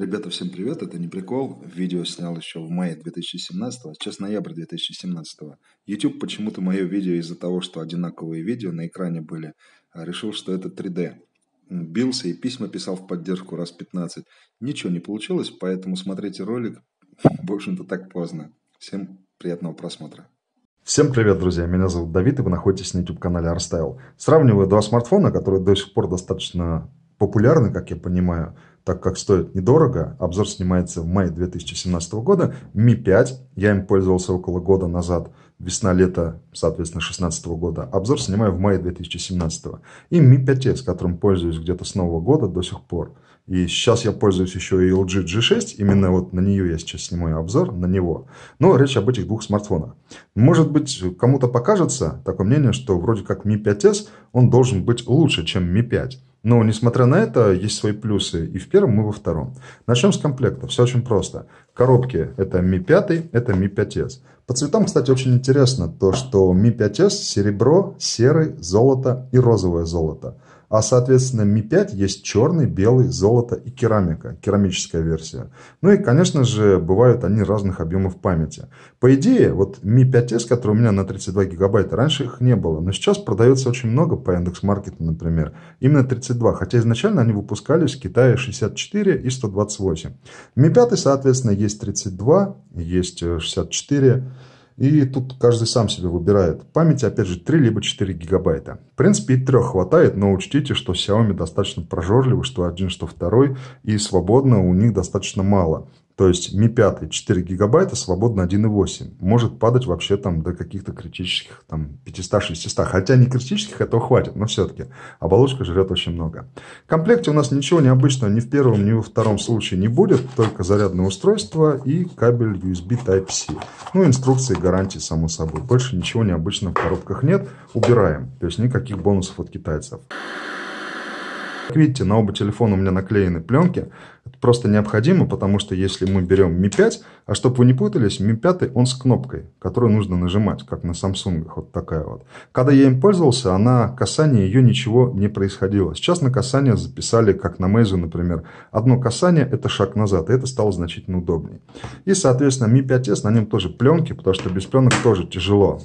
Ребята, всем привет, это не прикол. Видео снял еще в мае 2017, сейчас ноябрь 2017. YouTube почему-то мое видео из-за того, что одинаковые видео на экране были, э, решил, что это 3D. Бился и письма писал в поддержку раз 15. Ничего не получилось, поэтому смотрите ролик, в общем-то, так поздно. Всем приятного просмотра. Всем привет, друзья! Меня зовут Давид, и вы находитесь на YouTube-канале ArtStyle. Сравниваю два смартфона, которые до сих пор достаточно популярны, как я понимаю – так как стоит недорого. Обзор снимается в мае 2017 года. Mi 5, я им пользовался около года назад, весна-лето, соответственно, 2016 года. Обзор снимаю в мае 2017. И Mi 5S, которым пользуюсь где-то с нового года до сих пор. И сейчас я пользуюсь еще и LG G6, именно вот на нее я сейчас снимаю обзор, на него. Но речь об этих двух смартфонах. Может быть, кому-то покажется такое мнение, что вроде как Mi 5S, он должен быть лучше, чем Mi 5. Но, несмотря на это, есть свои плюсы и в первом, и во втором. Начнем с комплекта. Все очень просто. Коробки – это Mi 5, это Mi 5S. По цветам, кстати, очень интересно то, что Mi 5S – серебро, серый, золото и розовое золото. А, соответственно, Mi 5 есть черный, белый, золото и керамика, керамическая версия. Ну и, конечно же, бывают они разных объемов памяти. По идее, вот Mi 5s, который у меня на 32 гигабайта, раньше их не было, но сейчас продается очень много по Яндекс.Маркету, например. Именно 32, хотя изначально они выпускались в Китае 64 и 128. Mi 5, соответственно, есть 32, есть 64, и тут каждый сам себе выбирает. Памяти, опять же, 3 либо 4 гигабайта. В принципе, и 3 хватает, но учтите, что Xiaomi достаточно прожорливый, что один, что второй, и свободно у них достаточно мало. То есть Mi 5 4 гигабайта, свободно 1,8. Может падать вообще там до каких-то критических там 500-600. Хотя не критических, этого а хватит, но все-таки оболочка жрет очень много. В комплекте у нас ничего необычного ни в первом, ни во втором случае не будет. Только зарядное устройство и кабель USB Type-C. Ну, инструкции, гарантии, само собой. Больше ничего необычного в коробках нет. Убираем. То есть никаких бонусов от китайцев. Как видите, на оба телефона у меня наклеены пленки. Это просто необходимо, потому что если мы берем Mi 5, а чтобы вы не путались, Mi 5 он с кнопкой, которую нужно нажимать, как на Samsung, вот такая вот. Когда я им пользовался, она касание ее ничего не происходило. Сейчас на касание записали, как на Meizu, например, одно касание – это шаг назад, и это стало значительно удобнее. И, соответственно, Mi 5s, на нем тоже пленки, потому что без пленок тоже тяжело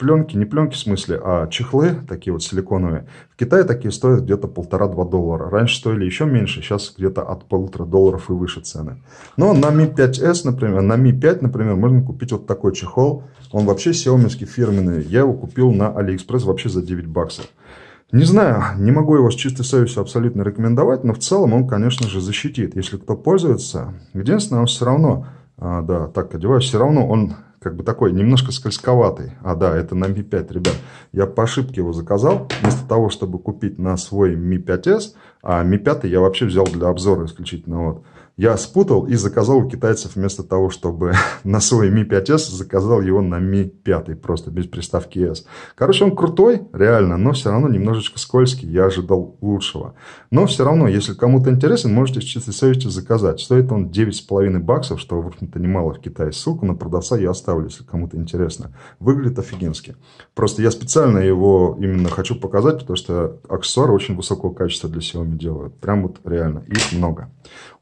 пленки, не пленки в смысле, а чехлы, такие вот силиконовые. В Китае такие стоят где-то полтора-два доллара. Раньше стоили еще меньше, сейчас где-то от полутора долларов и выше цены. Но на Mi 5S, например, на Mi 5, например, можно купить вот такой чехол. Он вообще xiaomi фирменный. Я его купил на AliExpress вообще за 9 баксов. Не знаю, не могу его с чистой совестью абсолютно рекомендовать, но в целом он, конечно же, защитит, если кто пользуется. Единственное, он все равно, а, да, так одеваюсь, все равно он как бы такой немножко скользковатый. А, да, это на Mi 5, ребят. Я по ошибке его заказал, вместо того, чтобы купить на свой Mi 5S, а Mi 5 я вообще взял для обзора исключительно, вот. Я спутал и заказал у китайцев вместо того, чтобы на свой Mi 5S, заказал его на Mi 5, просто без приставки S. Короче, он крутой, реально, но все равно немножечко скользкий, я ожидал лучшего. Но все равно, если кому-то интересен, можете с чистой совестью заказать. Стоит он 9,5 баксов, что, в общем-то, немало в Китае. Ссылку на продавца я оставлю, если кому-то интересно. Выглядит офигенски. Просто я специально его именно хочу показать, потому что аксессуары очень высокого качества для Xiaomi делают. Прям вот реально. Их много.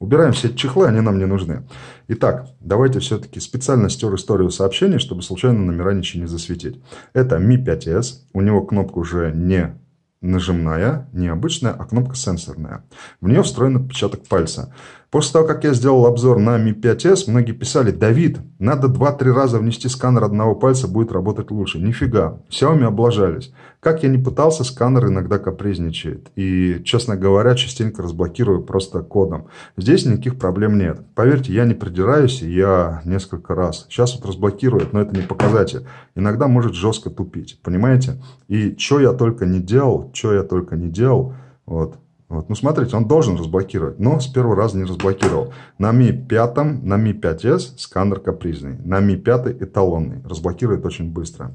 Убираем все эти чехлы, они нам не нужны. Итак, давайте все-таки специально стер историю сообщений, чтобы случайно номера ничего не засветить. Это Mi 5S, у него кнопка уже не нажимная, не обычная, а кнопка сенсорная. В нее встроен отпечаток пальца. После того, как я сделал обзор на Mi 5S, многие писали, Давид, надо 2-3 раза внести сканер одного пальца, будет работать лучше. Нифига, Xiaomi облажались. Как я не пытался, сканер иногда капризничает. И, честно говоря, частенько разблокирую просто кодом. Здесь никаких проблем нет. Поверьте, я не придираюсь, я несколько раз. Сейчас вот разблокирует, но это не показатель. Иногда может жестко тупить, понимаете? И что я только не делал, что я только не делал, вот, вот. Ну, смотрите, он должен разблокировать, но с первого раза не разблокировал. На Mi 5, на Mi 5S сканер капризный, на Mi 5 эталонный. Разблокирует очень быстро.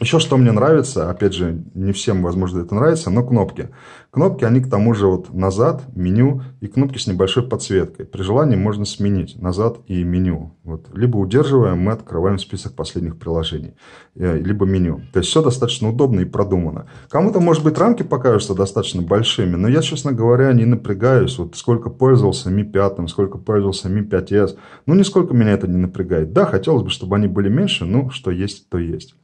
Еще что мне нравится, опять же, не всем, возможно, это нравится, но кнопки. Кнопки, они к тому же вот назад, меню и кнопки с небольшой подсветкой. При желании можно сменить назад и меню. Вот. Либо удерживаем, мы открываем список последних приложений, э, либо меню. То есть все достаточно удобно и продумано. Кому-то, может быть, рамки покажутся достаточно большими, но я, честно говоря, не напрягаюсь. Вот сколько пользовался Mi 5, сколько пользовался Mi 5s, ну, нисколько меня это не напрягает. Да, хотелось бы, чтобы они были меньше, но что есть, то есть.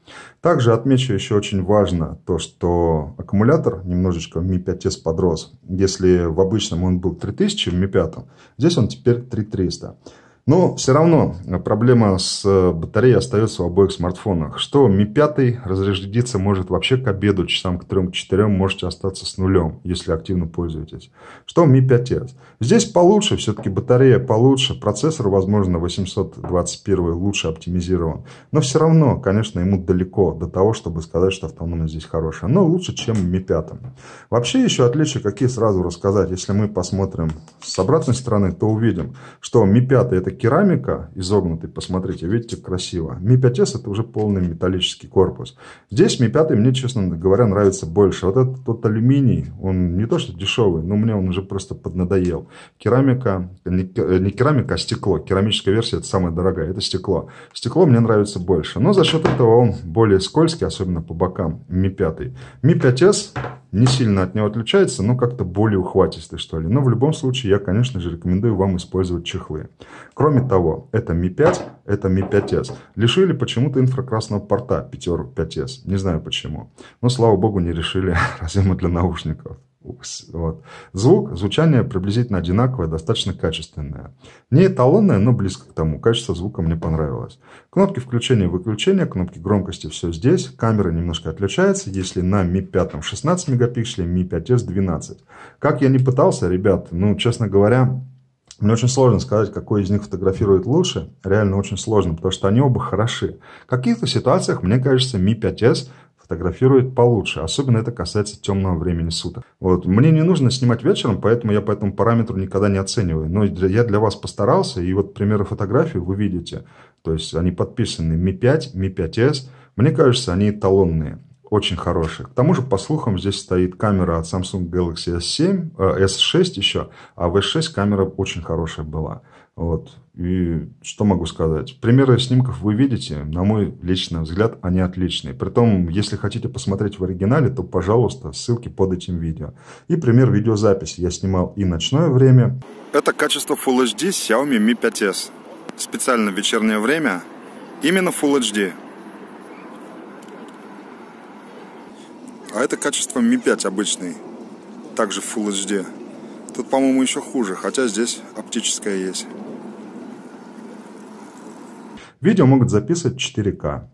Также отмечу еще очень важно то, что аккумулятор немножечко в Mi 5S подрос. Если в обычном он был 3000 в Mi 5, здесь он теперь 3300. Но все равно э, проблема с э, батареей остается в обоих смартфонах. Что Mi 5 разрядиться может вообще к обеду, часам к 3-4 можете остаться с нулем, если активно пользуетесь. Что Mi 5s. Здесь получше, все-таки батарея получше, процессор, возможно, 821 лучше оптимизирован. Но все равно, конечно, ему далеко до того, чтобы сказать, что автономность здесь хорошая. Но лучше, чем Mi 5. Вообще еще отличия какие сразу рассказать. Если мы посмотрим с обратной стороны, то увидим, что Mi 5 это керамика, изогнутый, посмотрите, видите, красиво. Ми 5С это уже полный металлический корпус. Здесь Ми 5 мне, честно говоря, нравится больше. Вот этот тот алюминий, он не то что дешевый, но мне он уже просто поднадоел. Керамика, не, э, не керамика, а стекло. Керамическая версия это самая дорогая, это стекло. Стекло мне нравится больше, но за счет этого он более скользкий, особенно по бокам Ми 5. Ми 5С не сильно от него отличается, но как-то более ухватистый, что ли. Но в любом случае я, конечно же, рекомендую вам использовать чехлы. Кроме того, это Mi 5, это Mi 5S. Лишили почему-то инфракрасного порта пятерок 5S. Не знаю почему. Но, слава богу, не решили разъема для наушников. Вот. Звук, звучание приблизительно одинаковое, достаточно качественное. Не эталонное, но близко к тому. Качество звука мне понравилось. Кнопки включения и выключения, кнопки громкости все здесь. Камера немножко отличается, если на Mi 5 16 мегапикселей, Mi 5s 12. Как я не пытался, ребят, ну, честно говоря, мне очень сложно сказать, какой из них фотографирует лучше. Реально очень сложно, потому что они оба хороши. В каких-то ситуациях, мне кажется, Mi 5S фотографирует получше. Особенно это касается темного времени суток. Вот. Мне не нужно снимать вечером, поэтому я по этому параметру никогда не оцениваю. Но я для вас постарался, и вот примеры фотографий вы видите. То есть они подписаны Mi 5, Mi 5S. Мне кажется, они эталонные. Очень хороший. К тому же, по слухам, здесь стоит камера от Samsung Galaxy S7, S6 еще, а в S6 камера очень хорошая была. Вот. И что могу сказать? Примеры снимков вы видите, на мой личный взгляд, они отличные. Притом, если хотите посмотреть в оригинале, то, пожалуйста, ссылки под этим видео. И пример видеозаписи. Я снимал и ночное время. Это качество Full HD Xiaomi Mi 5S. Специально вечернее время именно Full HD. А это качество Mi 5 обычный, также Full HD. Тут, по-моему, еще хуже, хотя здесь оптическая есть. Видео могут записывать 4К.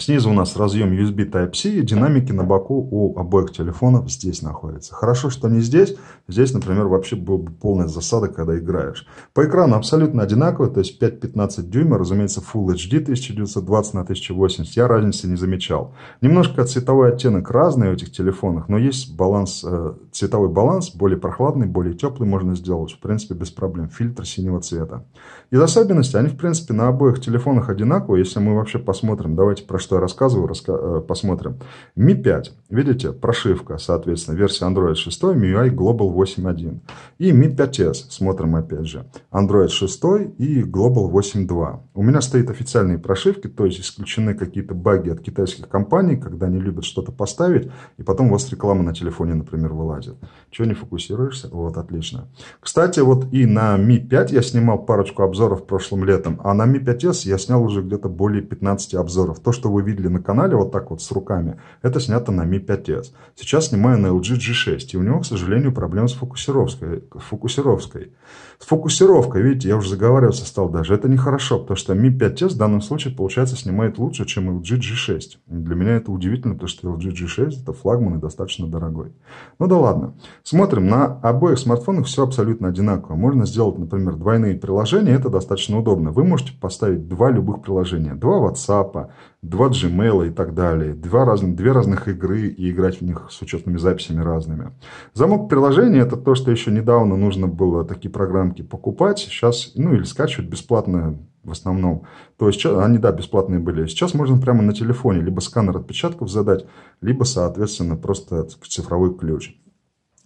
Снизу у нас разъем USB Type-C, и динамики на боку у обоих телефонов здесь находятся. Хорошо, что не здесь. Здесь, например, вообще была бы полная засада, когда играешь. По экрану абсолютно одинаково, то есть 5-15 дюйма, разумеется, Full HD 1920 на 1080. Я разницы не замечал. Немножко цветовой оттенок разный у этих телефонов, но есть баланс, э, цветовой баланс, более прохладный, более теплый можно сделать, в принципе, без проблем. Фильтр синего цвета. Из особенностей, они, в принципе, на обоих телефонах одинаковые. Если мы вообще посмотрим, давайте про что что я рассказываю, раска... Э, посмотрим. Mi 5, видите, прошивка, соответственно, версия Android 6, MIUI Global 8.1. И Mi 5s, смотрим опять же, Android 6 и Global 8.2. У меня стоят официальные прошивки, то есть исключены какие-то баги от китайских компаний, когда они любят что-то поставить, и потом у вас реклама на телефоне, например, вылазит. Чего не фокусируешься? Вот, отлично. Кстати, вот и на Mi 5 я снимал парочку обзоров прошлым летом, а на Mi 5s я снял уже где-то более 15 обзоров. То, что вы видели на канале вот так вот с руками, это снято на Mi 5S. Сейчас снимаю на LG G6, и у него, к сожалению, проблем с фокусировкой. фокусировкой. Фокусировка, видите, я уже заговариваться стал даже. Это нехорошо, потому что Mi 5S в данном случае, получается, снимает лучше, чем LG G6. И для меня это удивительно, потому что LG G6 это флагман и достаточно дорогой. Ну да ладно. Смотрим, на обоих смартфонах все абсолютно одинаково. Можно сделать, например, двойные приложения, это достаточно удобно. Вы можете поставить два любых приложения. Два WhatsApp, два Gmail и так далее. Два разных, две разных игры и играть в них с учетными записями разными. Замок приложения это то, что еще недавно нужно было такие программы рамки покупать сейчас, ну или скачивать бесплатно в основном. То есть они, да, бесплатные были. Сейчас можно прямо на телефоне либо сканер отпечатков задать, либо, соответственно, просто цифровой ключ.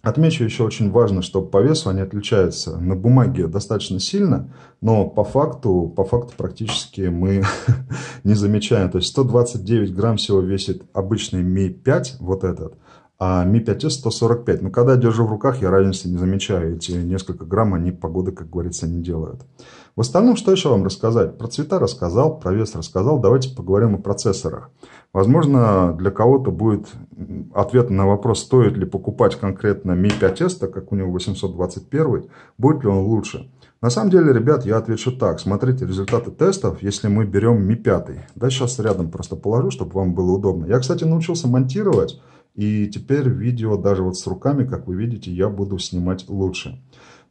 Отмечу еще очень важно, что по весу они отличаются на бумаге достаточно сильно, но по факту, по факту практически мы не замечаем. То есть 129 грамм всего весит обычный Mi 5, вот этот, а Ми-5С 145. Но когда я держу в руках, я разницы не замечаю. Эти несколько грамм, они погоды, как говорится, не делают. В остальном, что еще вам рассказать? Про цвета рассказал, про вес рассказал. Давайте поговорим о процессорах. Возможно, для кого-то будет ответ на вопрос, стоит ли покупать конкретно Mi 5S, так как у него 821, будет ли он лучше. На самом деле, ребят, я отвечу так. Смотрите, результаты тестов, если мы берем Mi 5. Да, сейчас рядом просто положу, чтобы вам было удобно. Я, кстати, научился монтировать и теперь видео даже вот с руками, как вы видите, я буду снимать лучше.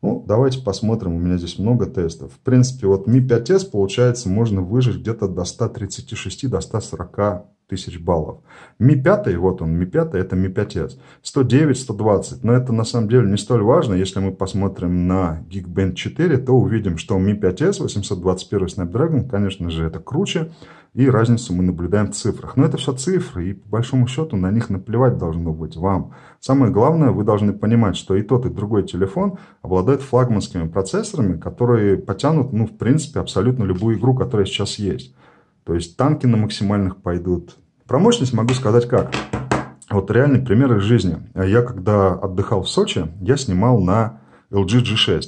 Ну, давайте посмотрим, у меня здесь много тестов. В принципе, вот Mi 5S, получается, можно выжить где-то до 136, до 140 тысяч баллов. Ми-5, вот он, Ми-5, это Ми-5S. 109, 120, но это на самом деле не столь важно. Если мы посмотрим на GeekBench 4, то увидим, что Ми-5S, 821 Snapdragon, конечно же, это круче. И разницу мы наблюдаем в цифрах. Но это все цифры, и по большому счету на них наплевать должно быть вам. Самое главное, вы должны понимать, что и тот, и другой телефон обладает флагманскими процессорами, которые потянут, ну, в принципе, абсолютно любую игру, которая сейчас есть. То есть танки на максимальных пойдут. Про мощность могу сказать как. Вот реальный пример их жизни. Я когда отдыхал в Сочи, я снимал на LG G6.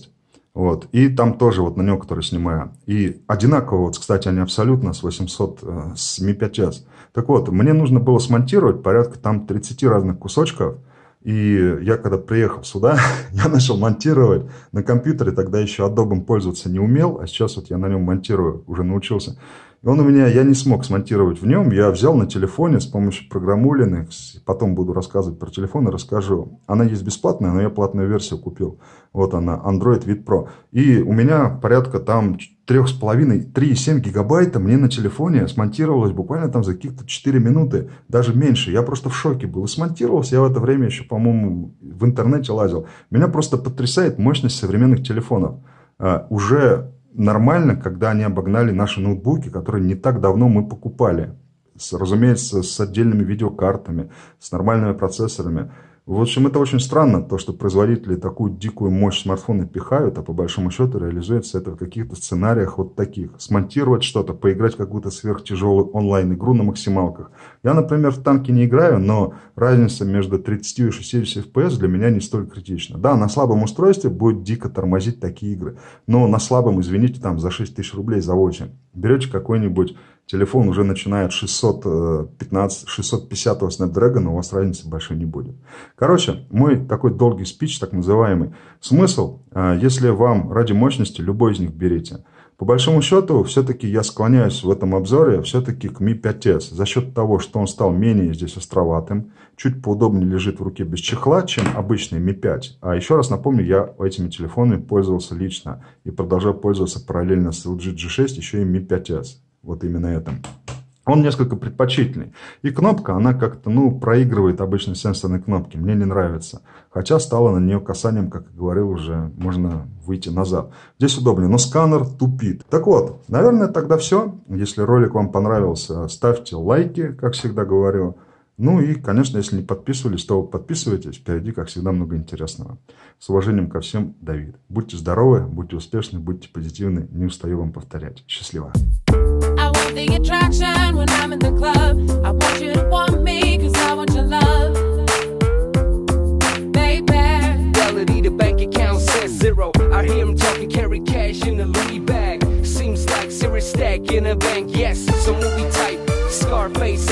Вот. И там тоже вот на нем, который снимаю. И одинаково, вот, кстати, они абсолютно с 800, э, с Mi 5S. Так вот, мне нужно было смонтировать порядка там 30 разных кусочков. И я когда приехал сюда, я начал монтировать на компьютере, тогда еще Adobe пользоваться не умел, а сейчас вот я на нем монтирую, уже научился. И он у меня, я не смог смонтировать в нем, я взял на телефоне с помощью программы Linux, потом буду рассказывать про телефон и расскажу. Она есть бесплатная, но я платную версию купил. Вот она, Android Vid Pro. И у меня порядка там 3,5, 3,7 гигабайта мне на телефоне смонтировалось буквально там за каких-то 4 минуты, даже меньше. Я просто в шоке был. И смонтировался я в это время еще, по-моему, в интернете лазил. Меня просто потрясает мощность современных телефонов. Uh, уже нормально, когда они обогнали наши ноутбуки, которые не так давно мы покупали. С, разумеется, с отдельными видеокартами, с нормальными процессорами – в общем, это очень странно, то, что производители такую дикую мощь смартфона пихают, а по большому счету реализуется это в каких-то сценариях вот таких. Смонтировать что-то, поиграть в какую-то сверхтяжелую онлайн-игру на максималках. Я, например, в танки не играю, но разница между 30 и 60 FPS для меня не столь критична. Да, на слабом устройстве будет дико тормозить такие игры, но на слабом, извините, там за 6 тысяч рублей за 8. Берете какой-нибудь телефон уже начинает 615, 650 э, Snapdragon, у вас разницы большой не будет. Короче, мой такой долгий спич, так называемый, смысл, э, если вам ради мощности, любой из них берите. По большому счету, все-таки я склоняюсь в этом обзоре все-таки к Mi 5S. За счет того, что он стал менее здесь островатым, чуть поудобнее лежит в руке без чехла, чем обычный Mi 5. А еще раз напомню, я этими телефонами пользовался лично и продолжаю пользоваться параллельно с LG G6 еще и Mi 5S вот именно этом, он несколько предпочтительный. И кнопка, она как-то, ну, проигрывает обычной сенсорной кнопке. Мне не нравится. Хотя стало на нее касанием, как и говорил уже, можно выйти назад. Здесь удобнее, но сканер тупит. Так вот, наверное, тогда все. Если ролик вам понравился, ставьте лайки, как всегда говорю. Ну и, конечно, если не подписывались, то подписывайтесь. Впереди, как всегда, много интересного. С уважением ко всем, Давид. Будьте здоровы, будьте успешны, будьте позитивны. Не устаю вам повторять. Счастливо. the attraction when I'm in the club. I want you to want me, cause I want your love. Baby. the bank account says zero. I hear him talking, carry cash in the Louis bag. Seems like serious stack in a bank, yes. some movie type, Scarface.